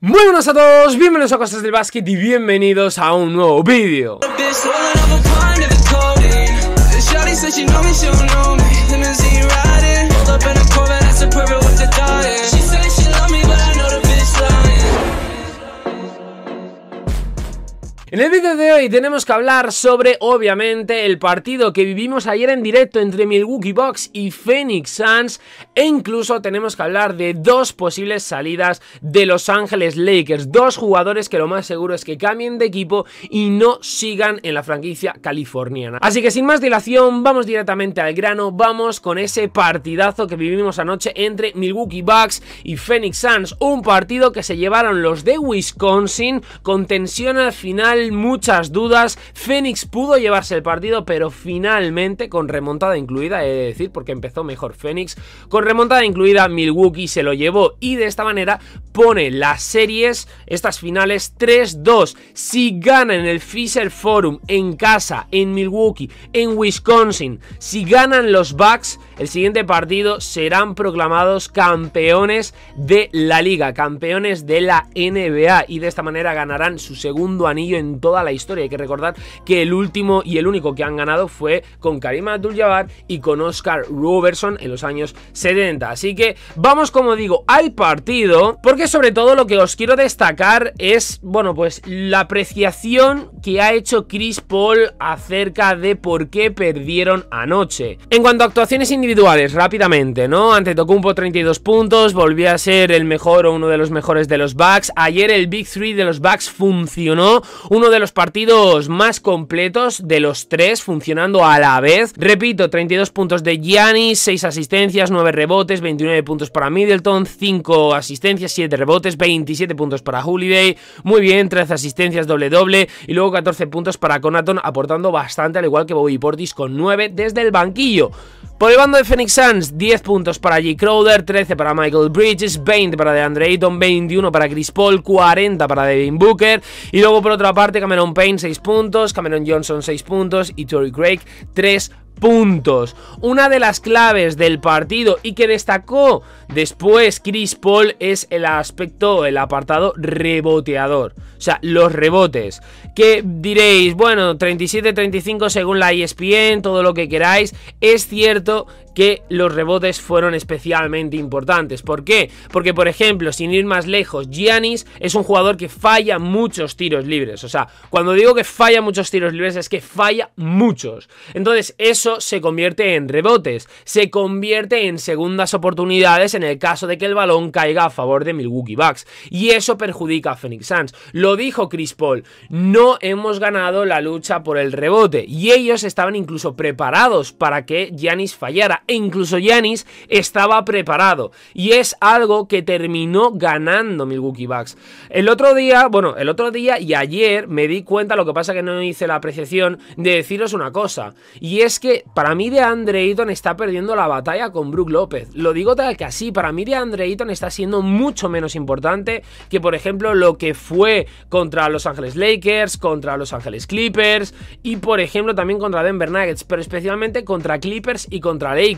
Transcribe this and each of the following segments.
Muy buenas a todos, bienvenidos a Cosas del Básquet y bienvenidos a un nuevo vídeo En el vídeo de hoy tenemos que hablar sobre, obviamente, el partido que vivimos ayer en directo entre Milwaukee Bucks y Phoenix Suns e incluso tenemos que hablar de dos posibles salidas de Los Ángeles Lakers, dos jugadores que lo más seguro es que cambien de equipo y no sigan en la franquicia californiana. Así que sin más dilación, vamos directamente al grano, vamos con ese partidazo que vivimos anoche entre Milwaukee Bucks y Phoenix Suns, un partido que se llevaron los de Wisconsin con tensión al final muchas dudas. Fénix pudo llevarse el partido, pero finalmente, con remontada incluida, he de decir, porque empezó mejor Fénix, con remontada incluida, Milwaukee se lo llevó y de esta manera pone las series, estas finales 3-2. Si ganan el Fisher Forum, en casa, en Milwaukee, en Wisconsin, si ganan los Bucks, el siguiente partido serán proclamados campeones de la liga, campeones de la NBA y de esta manera ganarán su segundo anillo en toda la historia. Hay que recordar que el último y el único que han ganado fue con Karim Abdul-Jabbar y con Oscar Robertson en los años 70. Así que vamos, como digo, al partido, porque sobre todo lo que os quiero destacar es, bueno, pues la apreciación que ha hecho Chris Paul acerca de por qué perdieron anoche. En cuanto a actuaciones individuales, rápidamente, ¿no? Ante po 32 puntos, volvió a ser el mejor o uno de los mejores de los Bucks. Ayer el Big Three de los Bucks funcionó, uno de los partidos más completos de los tres funcionando a la vez. Repito, 32 puntos de Giannis, 6 asistencias, 9 rebotes, 29 puntos para Middleton, 5 asistencias, 7 rebotes, 27 puntos para Holiday, muy bien, 13 asistencias doble-doble y luego 14 puntos para Conaton aportando bastante al igual que Bobby Portis con 9 desde el banquillo. Por el bando de Phoenix Suns, 10 puntos para J. Crowder, 13 para Michael Bridges, 20 para DeAndre Ayton, 21 para Chris Paul, 40 para Devin Booker. Y luego por otra parte, Cameron Payne, 6 puntos, Cameron Johnson, 6 puntos y Tory Craig, 3 puntos puntos. Una de las claves del partido y que destacó después Chris Paul es el aspecto, el apartado reboteador. O sea, los rebotes. Que diréis, bueno, 37-35 según la ESPN, todo lo que queráis. Es cierto que los rebotes fueron especialmente importantes. ¿Por qué? Porque, por ejemplo, sin ir más lejos, Giannis es un jugador que falla muchos tiros libres. O sea, cuando digo que falla muchos tiros libres es que falla muchos. Entonces, eso se convierte en rebotes, se convierte en segundas oportunidades en el caso de que el balón caiga a favor de Milwaukee Bucks. Y eso perjudica a Phoenix Suns. Lo dijo Chris Paul, no hemos ganado la lucha por el rebote. Y ellos estaban incluso preparados para que Giannis fallara e incluso Yanis estaba preparado. Y es algo que terminó ganando Milwaukee Bucks. El otro día, bueno, el otro día y ayer me di cuenta, lo que pasa que no hice la apreciación, de deciros una cosa. Y es que para mí de Andre Ayton está perdiendo la batalla con Brook López. Lo digo tal que así, para mí de Andre Ayton está siendo mucho menos importante que por ejemplo lo que fue contra Los Ángeles Lakers, contra Los Ángeles Clippers y por ejemplo también contra Denver Nuggets, pero especialmente contra Clippers y contra Lakers.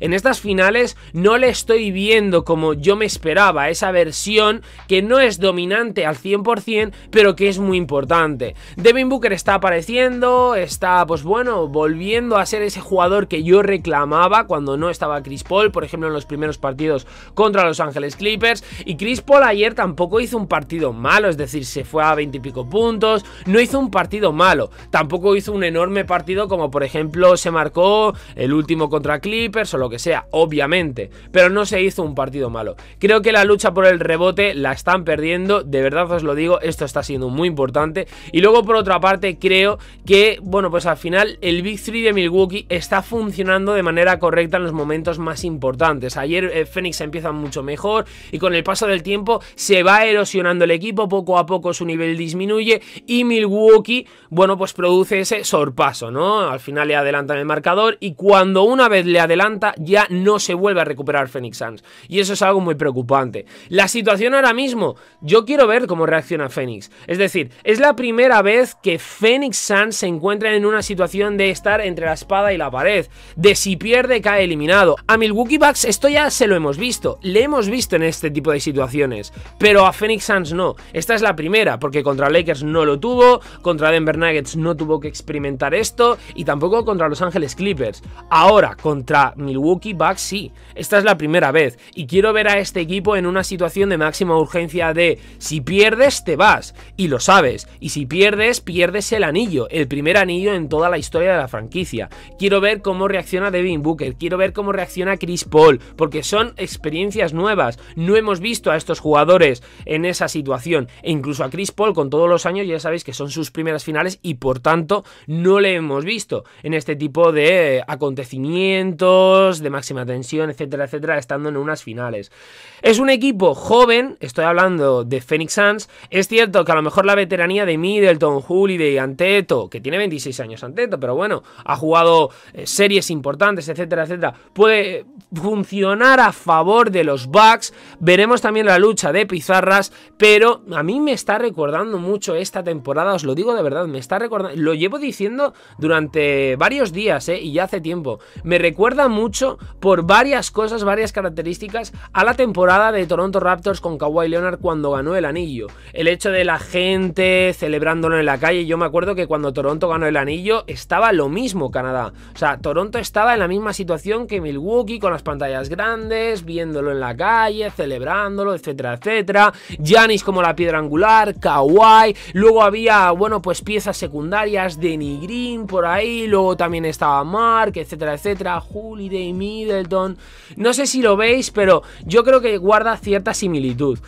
En estas finales no le estoy viendo como yo me esperaba, esa versión que no es dominante al 100%, pero que es muy importante. Devin Booker está apareciendo, está, pues bueno, volviendo a ser ese jugador que yo reclamaba cuando no estaba Chris Paul, por ejemplo, en los primeros partidos contra Los Ángeles Clippers. Y Chris Paul ayer tampoco hizo un partido malo, es decir, se fue a 20 y pico puntos, no hizo un partido malo, tampoco hizo un enorme partido como por ejemplo se marcó el último contra Clippers o lo que sea, obviamente. Pero no se hizo un partido malo. Creo que la lucha por el rebote la están perdiendo, de verdad os lo digo, esto está siendo muy importante. Y luego por otra parte creo que, bueno, pues al final el Big 3 de Milwaukee está funcionando de manera correcta en los momentos más importantes. Ayer Fénix eh, Phoenix empieza mucho mejor y con el paso del tiempo se va erosionando el equipo, poco a poco su nivel disminuye y Milwaukee, bueno, pues produce ese sorpaso, ¿no? Al final le adelantan el marcador y cuando una vez le adelanta, ya no se vuelve a recuperar Phoenix Suns. Y eso es algo muy preocupante. La situación ahora mismo, yo quiero ver cómo reacciona Phoenix. Es decir, es la primera vez que Phoenix Suns se encuentra en una situación de estar entre la espada y la pared, de si pierde cae eliminado. A Milwaukee Bucks esto ya se lo hemos visto, le hemos visto en este tipo de situaciones, pero a Phoenix Suns no. Esta es la primera, porque contra Lakers no lo tuvo, contra Denver Nuggets no tuvo que experimentar esto y tampoco contra Los Ángeles Clippers. Ahora, contra Milwaukee Bucks sí. Esta es la primera vez y quiero ver a este equipo en una situación de máxima urgencia de si pierdes te vas y lo sabes y si pierdes pierdes el anillo, el primer anillo en toda la historia de la franquicia. Quiero ver cómo reacciona Devin Booker, quiero ver cómo reacciona Chris Paul porque son experiencias nuevas. No hemos visto a estos jugadores en esa situación e incluso a Chris Paul con todos los años ya sabéis que son sus primeras finales y por tanto no le hemos visto en este tipo de eh, acontecimientos de máxima tensión, etcétera, etcétera, estando en unas finales. Es un equipo joven, estoy hablando de Phoenix Suns. Es cierto que a lo mejor la veteranía de Middleton, de Anteto, que tiene 26 años Anteto, pero bueno, ha jugado eh, series importantes, etcétera, etcétera, puede funcionar a favor de los Bucks. Veremos también la lucha de pizarras, pero a mí me está recordando mucho esta temporada, os lo digo de verdad, me está recordando, lo llevo diciendo durante varios días, eh, y ya hace tiempo. Me recuerda mucho por varias cosas, varias características a la temporada de Toronto Raptors con Kawhi Leonard cuando ganó el anillo. El hecho de la gente celebrándolo en la calle, yo me acuerdo que cuando Toronto ganó el anillo estaba lo mismo Canadá. O sea, Toronto estaba en la misma situación que Milwaukee con las pantallas grandes, viéndolo en la calle, celebrándolo, etcétera, etcétera. Giannis como la piedra angular, Kawhi, luego había, bueno, pues piezas secundarias Denny Green por ahí, luego también estaba Mark, etcétera, etcétera. Holiday, Middleton. No sé si lo veis, pero yo creo que guarda cierta similitud.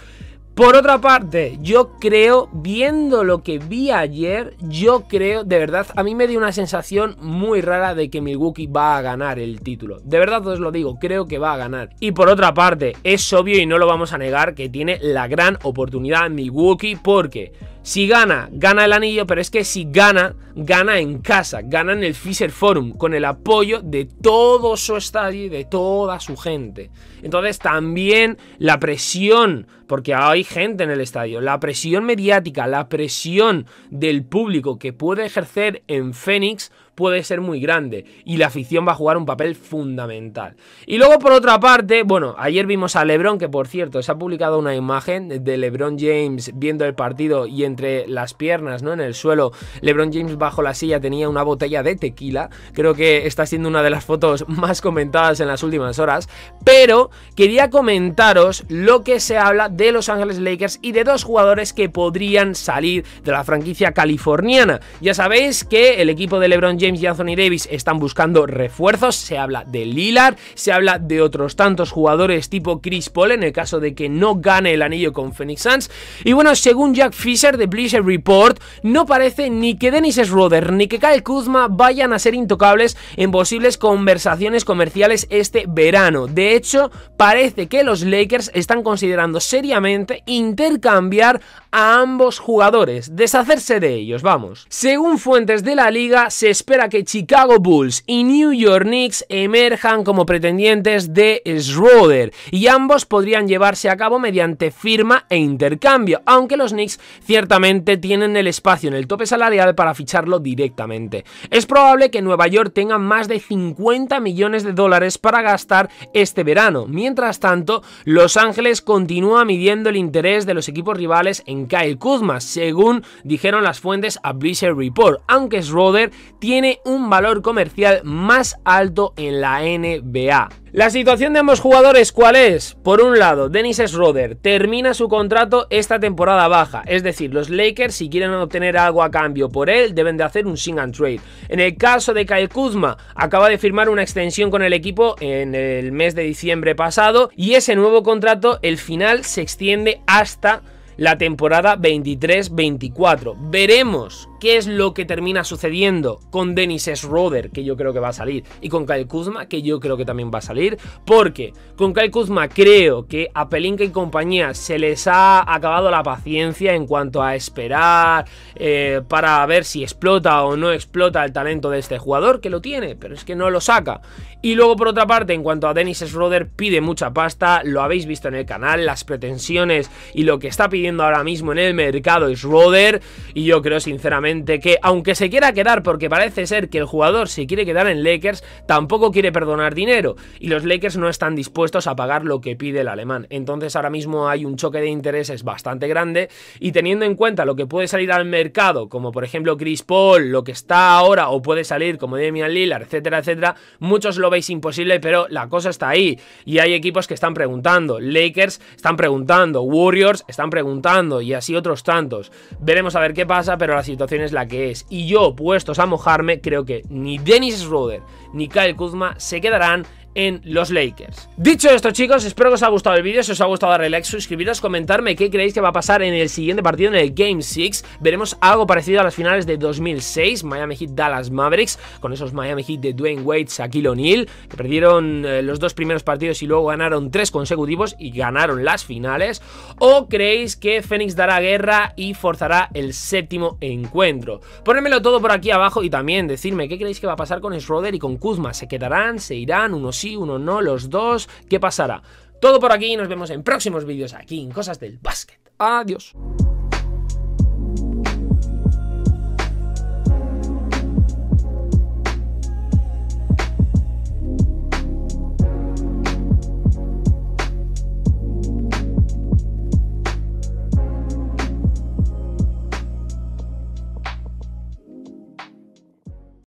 Por otra parte, yo creo, viendo lo que vi ayer, yo creo, de verdad, a mí me dio una sensación muy rara de que Milwaukee va a ganar el título. De verdad os lo digo, creo que va a ganar. Y por otra parte, es obvio y no lo vamos a negar que tiene la gran oportunidad Milwaukee porque si gana, gana el anillo, pero es que si gana, gana en casa, gana en el Fisher Forum, con el apoyo de todo su estadio y de toda su gente. Entonces también la presión, porque hay gente en el estadio, la presión mediática, la presión del público que puede ejercer en Fénix puede ser muy grande y la afición va a jugar un papel fundamental. Y luego por otra parte, bueno, ayer vimos a LeBron, que por cierto, se ha publicado una imagen de LeBron James viendo el partido y entre las piernas, ¿no? En el suelo, LeBron James bajo la silla tenía una botella de tequila. Creo que está siendo una de las fotos más comentadas en las últimas horas, pero quería comentaros lo que se habla de Los Ángeles Lakers y de dos jugadores que podrían salir de la franquicia californiana. Ya sabéis que el equipo de LeBron James James y Anthony Davis están buscando refuerzos, se habla de Lillard, se habla de otros tantos jugadores tipo Chris Paul en el caso de que no gane el anillo con Phoenix Suns. Y bueno, según Jack Fisher de Blizzard Report, no parece ni que Dennis Schroeder ni que Kyle Kuzma vayan a ser intocables en posibles conversaciones comerciales este verano. De hecho, parece que los Lakers están considerando seriamente intercambiar a ambos jugadores, deshacerse de ellos, vamos. Según fuentes de la liga, se espera que Chicago Bulls y New York Knicks emerjan como pretendientes de Schroeder y ambos podrían llevarse a cabo mediante firma e intercambio, aunque los Knicks ciertamente tienen el espacio en el tope salarial para ficharlo directamente. Es probable que Nueva York tenga más de 50 millones de dólares para gastar este verano. Mientras tanto, Los Ángeles continúa midiendo el interés de los equipos rivales en Kyle Kuzma, según dijeron las fuentes a Blizzard Report, aunque Schroeder tiene un valor comercial más alto en la NBA. La situación de ambos jugadores, ¿cuál es? Por un lado, Dennis Schroeder termina su contrato esta temporada baja, es decir, los Lakers si quieren obtener algo a cambio por él deben de hacer un sing and trade. En el caso de Kyle Kuzma, acaba de firmar una extensión con el equipo en el mes de diciembre pasado y ese nuevo contrato, el final se extiende hasta la temporada 23-24. Veremos ¿Qué es lo que termina sucediendo con Dennis Schroeder, que yo creo que va a salir, y con Kyle Kuzma, que yo creo que también va a salir? Porque con Kyle Kuzma creo que a Pelinka y compañía se les ha acabado la paciencia en cuanto a esperar eh, para ver si explota o no explota el talento de este jugador, que lo tiene, pero es que no lo saca. Y luego, por otra parte, en cuanto a Dennis Schroeder, pide mucha pasta, lo habéis visto en el canal, las pretensiones y lo que está pidiendo ahora mismo en el mercado es Schroeder, y yo creo sinceramente que aunque se quiera quedar porque parece ser que el jugador se quiere quedar en Lakers, tampoco quiere perdonar dinero y los Lakers no están dispuestos a pagar lo que pide el alemán. Entonces ahora mismo hay un choque de intereses bastante grande y teniendo en cuenta lo que puede salir al mercado, como por ejemplo Chris Paul, lo que está ahora o puede salir como Damian Lillard, etcétera, etcétera, muchos lo veis imposible, pero la cosa está ahí y hay equipos que están preguntando, Lakers están preguntando, Warriors están preguntando y así otros tantos. Veremos a ver qué pasa, pero la situación es la que es. Y yo, puestos a mojarme, creo que ni Dennis Schroeder ni Kyle Kuzma se quedarán en los Lakers. Dicho esto, chicos, espero que os haya gustado el vídeo. Si os ha gustado, darle like, suscribiros, comentarme qué creéis que va a pasar en el siguiente partido, en el Game 6. Veremos algo parecido a las finales de 2006, Miami Heat Dallas Mavericks, con esos Miami Heat de Dwayne Wade, Shaquille O'Neal, que perdieron eh, los dos primeros partidos y luego ganaron tres consecutivos y ganaron las finales. ¿O creéis que Phoenix dará guerra y forzará el séptimo encuentro? Ponedmelo todo por aquí abajo y también decirme qué creéis que va a pasar con Schroeder y con Kuzma. ¿Se quedarán? ¿Se irán? ¿Unos sí, uno no, los dos, ¿qué pasará? Todo por aquí, y nos vemos en próximos vídeos aquí en Cosas del Básquet. Adiós.